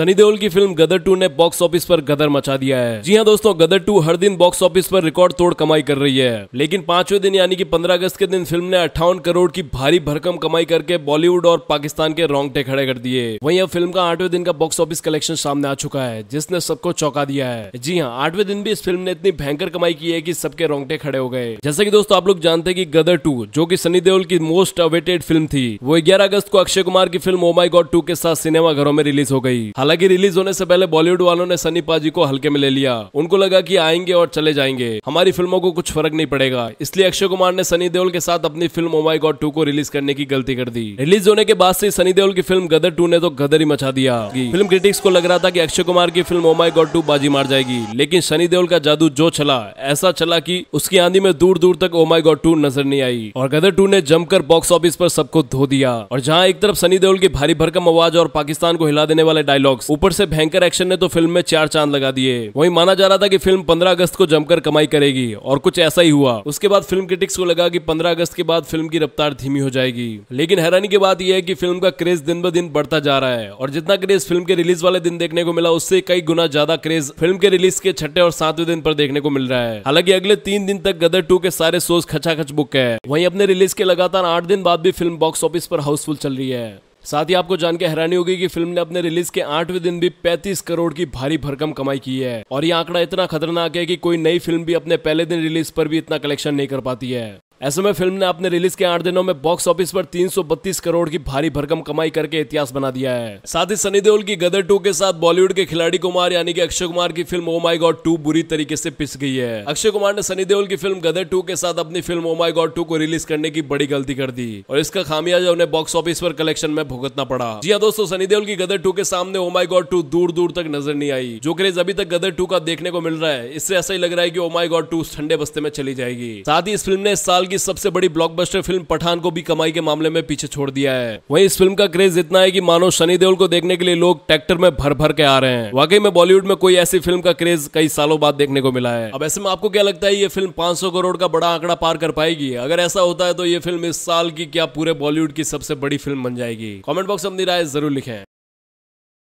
सनी देओल की film Gadar two ने box office पर गदर मचा दिया है जी हाँ दोस्तों गदर टू हर दिन बॉक्स ऑफिस पर रिकॉर्ड तोड़ कमाई कर रही है लेकिन पांचवें दिन यानी कि 15 अगस्त के दिन फिल्म ने अट्ठावन करोड़ की भारी भरकम कमाई करके बॉलीवुड और पाकिस्तान के रोंगटे खड़े कर दिए वहीं अब फिल्म का आठवें दिन का बॉक्स ऑफिस कलेक्शन सामने आ चुका है जिसने सबको चौंका दिया है जी हाँ आठवें दिन भी इस फिल्म ने इतनी भयंकर कमाई की है की सबके रोंगटे खड़े हो गए जैसे की दोस्तों आप लोग जानते की गदर टू जो की सनी देओल की मोस्ट अवेटेड फिल्म थी वो ग्यारह अगस्त को अक्षय कुमार की film oh my oh God two के साथ सिनेमा घरों में रिलीज हो गई हालांकि हालांकि रिलीज होने से पहले बॉलीवुड वालों ने सनी पाजी को हल्के में ले लिया उनको लगा कि आएंगे और चले जाएंगे हमारी फिल्मों को कुछ फर्क नहीं पड़ेगा इसलिए अक्षय कुमार ने सनी देओल के साथ अपनी फिल्म ओमाई गॉड टू को रिलीज करने की गलती कर दी रिलीज होने के बाद से सनी देओल की फिल्म गदर टू ने तो गदर ही मचा दिया फिल्म क्रिटिक्स को लग रहा था की अक्षय कुमार की फिल्म ओमाई गॉड टू बाजी मार जाएगी लेकिन सनी देओल का जादू जो चला ऐसा चला की उसकी आंधी में दूर दूर तक ओमाई गॉड टू नजर नहीं आई और गदर टू ने जमकर बॉक्स ऑफिस पर सबको धो दिया और जहाँ एक तरफ सनी देओल की भारी भरकम आवाज और पाकिस्तान को हिला देने वाले डायलॉग बॉक्स ऊपर से भयंकर एक्शन ने तो फिल्म में चार चांद लगा दिए वहीं माना जा रहा था कि फिल्म 15 अगस्त को जमकर कमाई करेगी और कुछ ऐसा ही हुआ उसके बाद फिल्म क्रिटिक्स को लगा कि 15 अगस्त के बाद फिल्म की रफ्तार धीमी हो जाएगी लेकिन हैरानी की बात यह है कि फिल्म का क्रेज दिन ब दिन बढ़ता जा रहा है और जितना क्रेज फिल्म के रिलीज वाले दिन देखने को मिला उससे कई गुना ज्यादा क्रेज फिल्म के रिलीज के छठे और सातवें दिन पर देखने को मिल रहा है हालांकि अगले तीन दिन तक गदर टू के सारे शोज खचाखच बुक है वहीं अपने रिलीज के लगातार आठ दिन बाद भी फिल्म बॉक्स ऑफिस पर हाउसफुल चल रही है साथ ही आपको जानकर हैरानी होगी कि फिल्म ने अपने रिलीज के आठवें दिन भी 35 करोड़ की भारी भरकम कमाई की है और ये आंकड़ा इतना खतरनाक है कि कोई नई फिल्म भी अपने पहले दिन रिलीज पर भी इतना कलेक्शन नहीं कर पाती है ऐसे में फिल्म ने अपने रिलीज के आठ दिनों में बॉक्स ऑफिस पर 332 करोड़ की भारी भरकम कमाई करके इतिहास बना दिया है साथ ही सनी देओल की गदर टू के साथ बॉलीवुड के खिलाड़ी कुमार यानी कि अक्षय कुमार की film oh my God two बुरी तरीके से पिस गई है अक्षय कुमार ने सनी देओल की फिल्म गदर टू के साथ अपनी film oh my God two को रिलीज करने की बड़ी गलती कर दी और इसका खामियाजा उन्हें बॉक्स ऑफिस पर कलेक्शन में भुगतना पड़ा जी हाँ दोस्तों सनी देओल की गदर टू के सामने ओ माई गॉड टू दूर दूर तक नजर नहीं आई जो क्रेज अभी तक गदर टू का देखने को मिल रहा है इससे ऐसा ही लग रहा है की ओ माई गॉड टू ठंडे बस्ते में चली जाएगी साथ ही इस फिल्म ने इस साल की सबसे बड़ी ब्लॉकबस्टर फिल्म पठान को भी कमाई के मामले में पीछे छोड़ दिया है वही इस फिल्म का क्रेज इतना है की मानो शनि देओल को देखने के लिए लोग ट्रैक्टर में भर भर के आ रहे हैं वाकई में बॉलीवुड में कोई ऐसी फिल्म का क्रेज कई सालों बाद देखने को मिला है अब ऐसे में आपको क्या लगता है ये फिल्म पांच करोड़ का बड़ा आंकड़ा पार कर पाएगी अगर ऐसा होता है तो ये फिल्म इस साल की क्या पूरे बॉलीवुड की सबसे बड़ी फिल्म बन जाएगी कॉमेंट बॉक्स अपनी राय जरूर लिखें